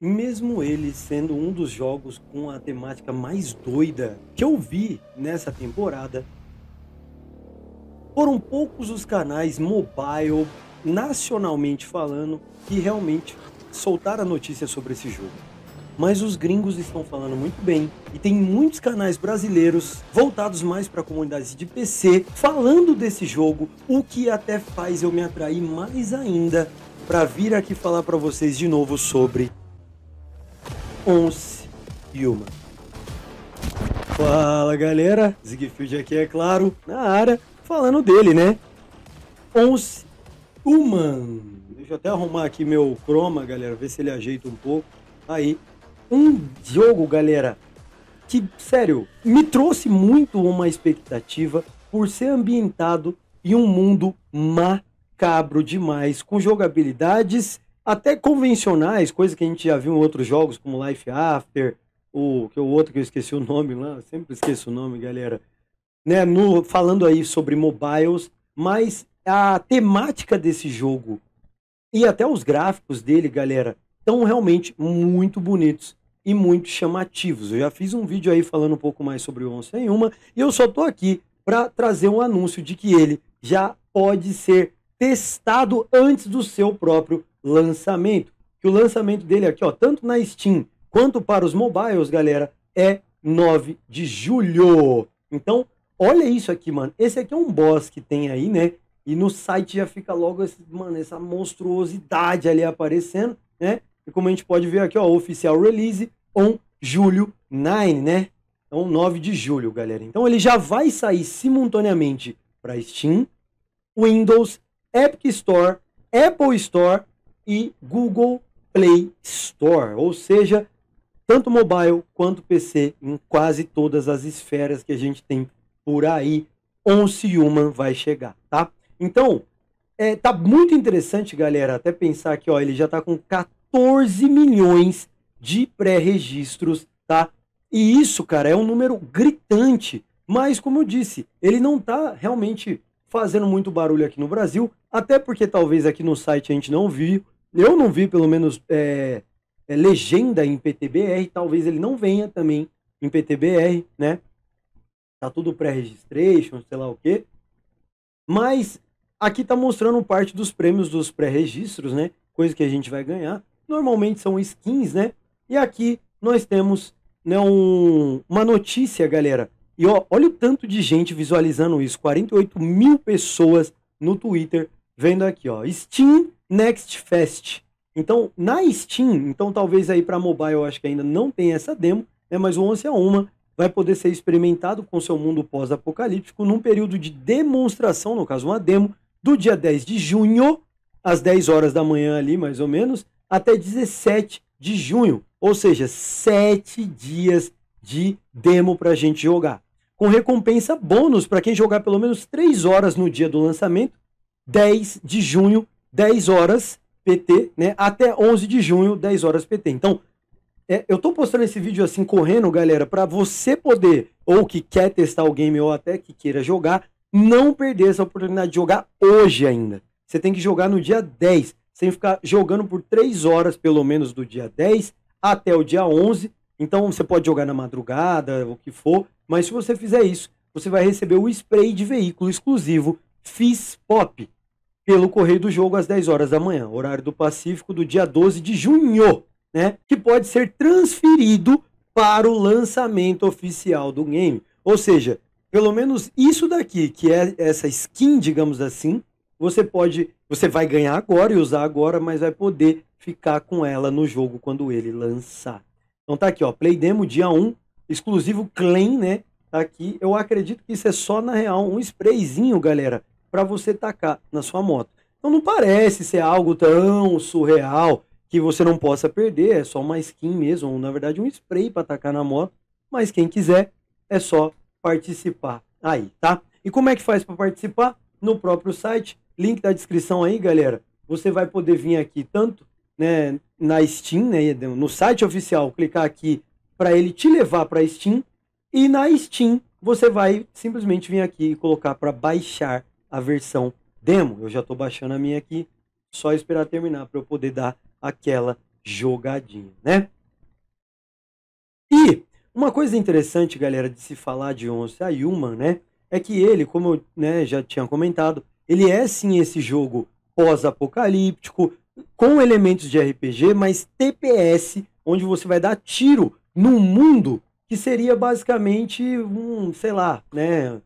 Mesmo ele sendo um dos jogos com a temática mais doida que eu vi nessa temporada, foram poucos os canais mobile, nacionalmente falando, que realmente soltaram a notícia sobre esse jogo. Mas os gringos estão falando muito bem e tem muitos canais brasileiros voltados mais para a comunidade de PC falando desse jogo, o que até faz eu me atrair mais ainda para vir aqui falar para vocês de novo sobre 11 e Fala galera, Zigfield aqui é claro, na área, falando dele, né? 11 Human. Deixa eu até arrumar aqui meu croma, galera, ver se ele ajeita um pouco. Aí, um jogo, galera, que, sério, me trouxe muito uma expectativa por ser ambientado em um mundo macabro demais, com jogabilidades até convencionais, coisas que a gente já viu em outros jogos, como Life After, o, que é o outro que eu esqueci o nome lá, sempre esqueço o nome, galera. Né, no, falando aí sobre mobiles, mas a temática desse jogo e até os gráficos dele, galera, estão realmente muito bonitos e muito chamativos. Eu já fiz um vídeo aí falando um pouco mais sobre o Onça em uma e eu só tô aqui para trazer um anúncio de que ele já pode ser testado antes do seu próprio lançamento. Que o lançamento dele aqui, ó, tanto na Steam quanto para os mobiles, galera, é 9 de julho. Então, olha isso aqui, mano. Esse aqui é um boss que tem aí, né? E no site já fica logo, esse, mano, essa monstruosidade ali aparecendo, né? E como a gente pode ver aqui, ó, oficial release on julho 9, né? Então, 9 de julho, galera. Então, ele já vai sair simultaneamente para Steam, Windows, Epic Store, Apple Store e Google Play Store, ou seja, tanto mobile quanto PC, em quase todas as esferas que a gente tem por aí, Once Human vai chegar, tá? Então, é, tá muito interessante, galera, até pensar que ó, ele já tá com 14 milhões de pré-registros, tá? E isso, cara, é um número gritante. Mas, como eu disse, ele não tá realmente fazendo muito barulho aqui no Brasil, até porque talvez aqui no site a gente não viu, eu não vi, pelo menos, é, é, legenda em PTBR. Talvez ele não venha também em PTBR, né? Tá tudo pré-registration, sei lá o quê. Mas aqui tá mostrando parte dos prêmios dos pré-registros, né? Coisa que a gente vai ganhar. Normalmente são skins, né? E aqui nós temos né, um, uma notícia, galera. E ó, olha o tanto de gente visualizando isso. 48 mil pessoas no Twitter vendo aqui, ó. Steam Next Fest. Então, na Steam, então talvez aí para mobile eu acho que ainda não tem essa demo, né, mas o 11 a 1 vai poder ser experimentado com seu mundo pós-apocalíptico num período de demonstração, no caso uma demo, do dia 10 de junho, às 10 horas da manhã ali mais ou menos, até 17 de junho, ou seja, 7 dias de demo para a gente jogar. Com recompensa bônus para quem jogar pelo menos 3 horas no dia do lançamento, 10 de junho 10 horas PT, né? Até 11 de junho, 10 horas PT. Então, é, eu tô postando esse vídeo assim correndo, galera, para você poder, ou que quer testar o game ou até que queira jogar, não perder essa oportunidade de jogar hoje ainda. Você tem que jogar no dia 10, sem ficar jogando por 3 horas pelo menos do dia 10 até o dia 11. Então você pode jogar na madrugada, o que for, mas se você fizer isso, você vai receber o spray de veículo exclusivo FIS Pop pelo correio do jogo às 10 horas da manhã, horário do Pacífico do dia 12 de junho, né? Que pode ser transferido para o lançamento oficial do game. Ou seja, pelo menos isso daqui, que é essa skin, digamos assim, você pode, você vai ganhar agora e usar agora, mas vai poder ficar com ela no jogo quando ele lançar. Então tá aqui, ó, Play Demo dia 1, exclusivo claim né? Tá aqui. Eu acredito que isso é só na real um sprayzinho, galera, para você tacar na sua moto. Então não parece ser algo tão surreal que você não possa perder, é só uma skin mesmo, ou na verdade um spray para tacar na moto, mas quem quiser é só participar aí, tá? E como é que faz para participar? No próprio site, link da descrição aí, galera. Você vai poder vir aqui tanto né, na Steam, né, no site oficial, clicar aqui para ele te levar para a Steam e na Steam você vai simplesmente vir aqui e colocar para baixar a versão demo. Eu já estou baixando a minha aqui, só esperar terminar para eu poder dar aquela jogadinha, né? E uma coisa interessante, galera, de se falar de Once a Human, né? É que ele, como eu né, já tinha comentado, ele é sim esse jogo pós-apocalíptico, com elementos de RPG, mas TPS, onde você vai dar tiro num mundo que seria basicamente um, sei lá, né?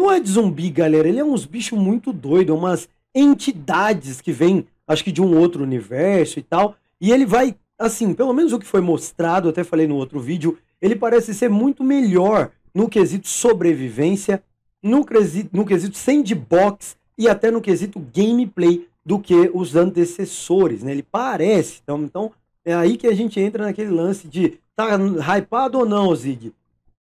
Não é de zumbi, galera. Ele é uns bichos muito doidos, é umas entidades que vêm, acho que de um outro universo e tal. E ele vai, assim, pelo menos o que foi mostrado, até falei no outro vídeo, ele parece ser muito melhor no quesito sobrevivência, no quesito, no quesito sandbox e até no quesito gameplay do que os antecessores, né? Ele parece. Então, então é aí que a gente entra naquele lance de tá hypado ou não, Zig?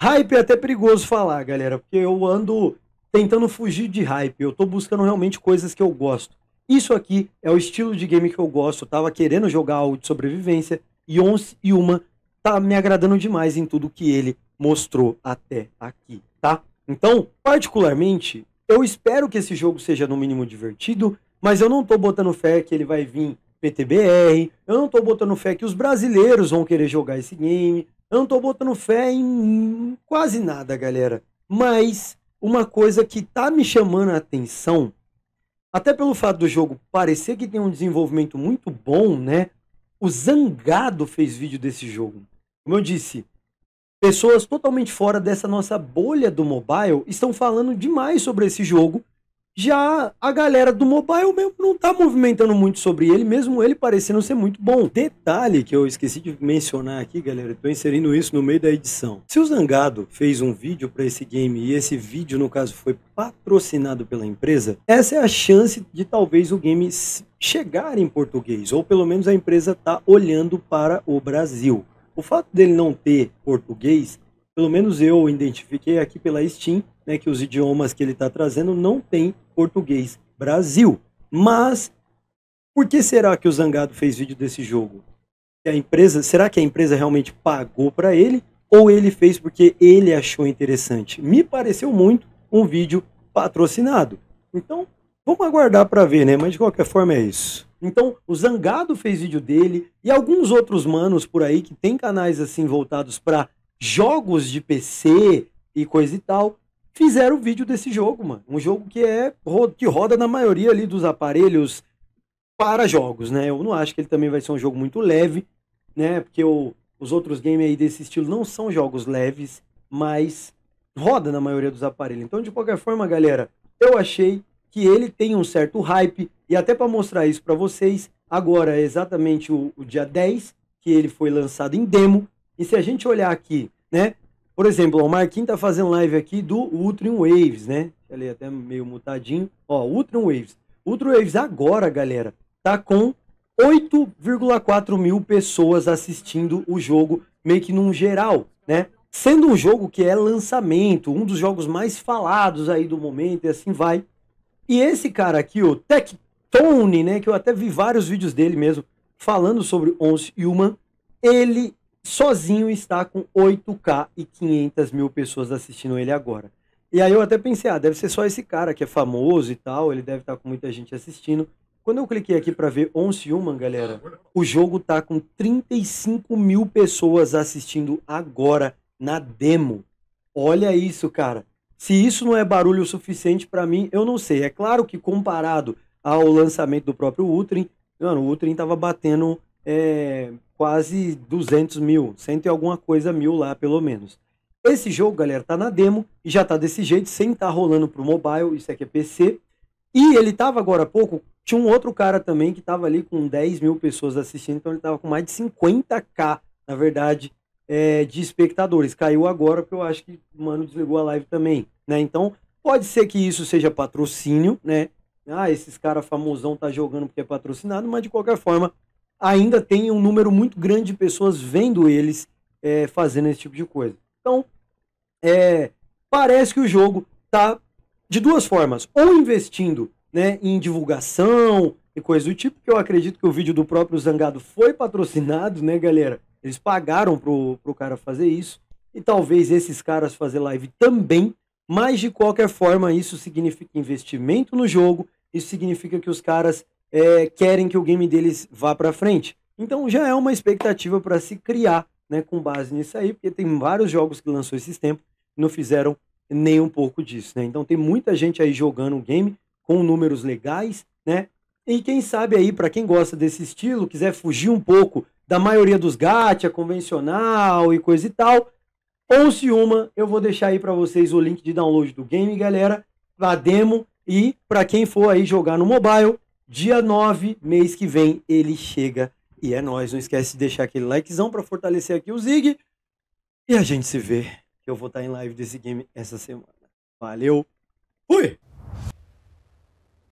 Hype é até perigoso falar, galera, porque eu ando tentando fugir de hype, eu tô buscando realmente coisas que eu gosto. Isso aqui é o estilo de game que eu gosto, eu tava querendo jogar algo de sobrevivência e 11 e uma tá me agradando demais em tudo que ele mostrou até aqui, tá? Então, particularmente, eu espero que esse jogo seja no mínimo divertido, mas eu não tô botando fé que ele vai vir PTBR, eu não tô botando fé que os brasileiros vão querer jogar esse game, eu não tô botando fé em quase nada, galera. Mas uma coisa que tá me chamando a atenção, até pelo fato do jogo parecer que tem um desenvolvimento muito bom, né? O Zangado fez vídeo desse jogo. Como eu disse, pessoas totalmente fora dessa nossa bolha do mobile estão falando demais sobre esse jogo já a galera do mobile mesmo não tá movimentando muito sobre ele, mesmo ele parecendo ser muito bom. Detalhe que eu esqueci de mencionar aqui, galera, tô inserindo isso no meio da edição. Se o Zangado fez um vídeo para esse game e esse vídeo, no caso, foi patrocinado pela empresa, essa é a chance de talvez o game chegar em português, ou pelo menos a empresa tá olhando para o Brasil. O fato dele não ter português, pelo menos eu identifiquei aqui pela Steam, né, que os idiomas que ele está trazendo não tem português Brasil. Mas por que será que o Zangado fez vídeo desse jogo? A empresa, será que a empresa realmente pagou para ele ou ele fez porque ele achou interessante? Me pareceu muito um vídeo patrocinado. Então, vamos aguardar para ver, né? Mas de qualquer forma é isso. Então, o Zangado fez vídeo dele e alguns outros manos por aí que tem canais assim voltados para jogos de PC e coisa e tal, fizeram o vídeo desse jogo, mano. Um jogo que é que roda na maioria ali dos aparelhos para jogos, né? Eu não acho que ele também vai ser um jogo muito leve, né? Porque o, os outros games aí desse estilo não são jogos leves, mas roda na maioria dos aparelhos. Então, de qualquer forma, galera, eu achei que ele tem um certo hype e até para mostrar isso para vocês, agora é exatamente o, o dia 10 que ele foi lançado em demo. E se a gente olhar aqui, né, por exemplo, o Marquinhos tá fazendo live aqui do Ultron Waves, né? Ali é até meio mutadinho. Ó, Ultron Waves. Ultron Waves agora, galera, tá com 8,4 mil pessoas assistindo o jogo, meio que num geral, né? Sendo um jogo que é lançamento, um dos jogos mais falados aí do momento e assim vai. E esse cara aqui, o Tectone, né? Que eu até vi vários vídeos dele mesmo falando sobre Once Human. Ele sozinho está com 8K e 500 mil pessoas assistindo ele agora. E aí eu até pensei, ah, deve ser só esse cara que é famoso e tal, ele deve estar com muita gente assistindo. Quando eu cliquei aqui para ver Once Human, galera, o jogo tá com 35 mil pessoas assistindo agora na demo. Olha isso, cara. Se isso não é barulho suficiente para mim, eu não sei. É claro que comparado ao lançamento do próprio Utrin, mano, o Utrin tava batendo é, quase 200 mil, cento e alguma coisa mil lá, pelo menos. Esse jogo, galera, tá na demo e já tá desse jeito, sem tá rolando pro mobile, isso aqui é PC. E ele tava agora há pouco, tinha um outro cara também que tava ali com 10 mil pessoas assistindo, então ele tava com mais de 50k, na verdade, é, de espectadores. Caiu agora porque eu acho que, mano, desligou a live também, né? Então, pode ser que isso seja patrocínio, né? Ah, esses cara famosão tá jogando porque é patrocinado, mas de qualquer forma, ainda tem um número muito grande de pessoas vendo eles é, fazendo esse tipo de coisa. Então, é, parece que o jogo tá de duas formas: ou investindo né, em divulgação e coisas do tipo, que eu acredito que o vídeo do próprio Zangado foi patrocinado, né, galera? Eles pagaram pro, pro cara fazer isso, e talvez esses caras fazer live também, mas de qualquer forma, isso significa investimento no jogo, isso significa que os caras é, querem que o game deles vá para frente. Então já é uma expectativa para se criar né, com base nisso aí, porque tem vários jogos que lançou esses tempos e não fizeram nem um pouco disso. Né? Então tem muita gente aí jogando o game com números legais, né? E quem sabe aí, para quem gosta desse estilo, quiser fugir um pouco da maioria dos gacha, convencional e coisa e tal, ou se uma, eu vou deixar aí para vocês o link de download do game, galera, a demo, e para quem for aí jogar no mobile, Dia 9, mês que vem, ele chega e é nós. Não esquece de deixar aquele likezão para fortalecer aqui o Zig. E a gente se vê. Eu vou estar tá em live desse game essa semana. Valeu. Fui!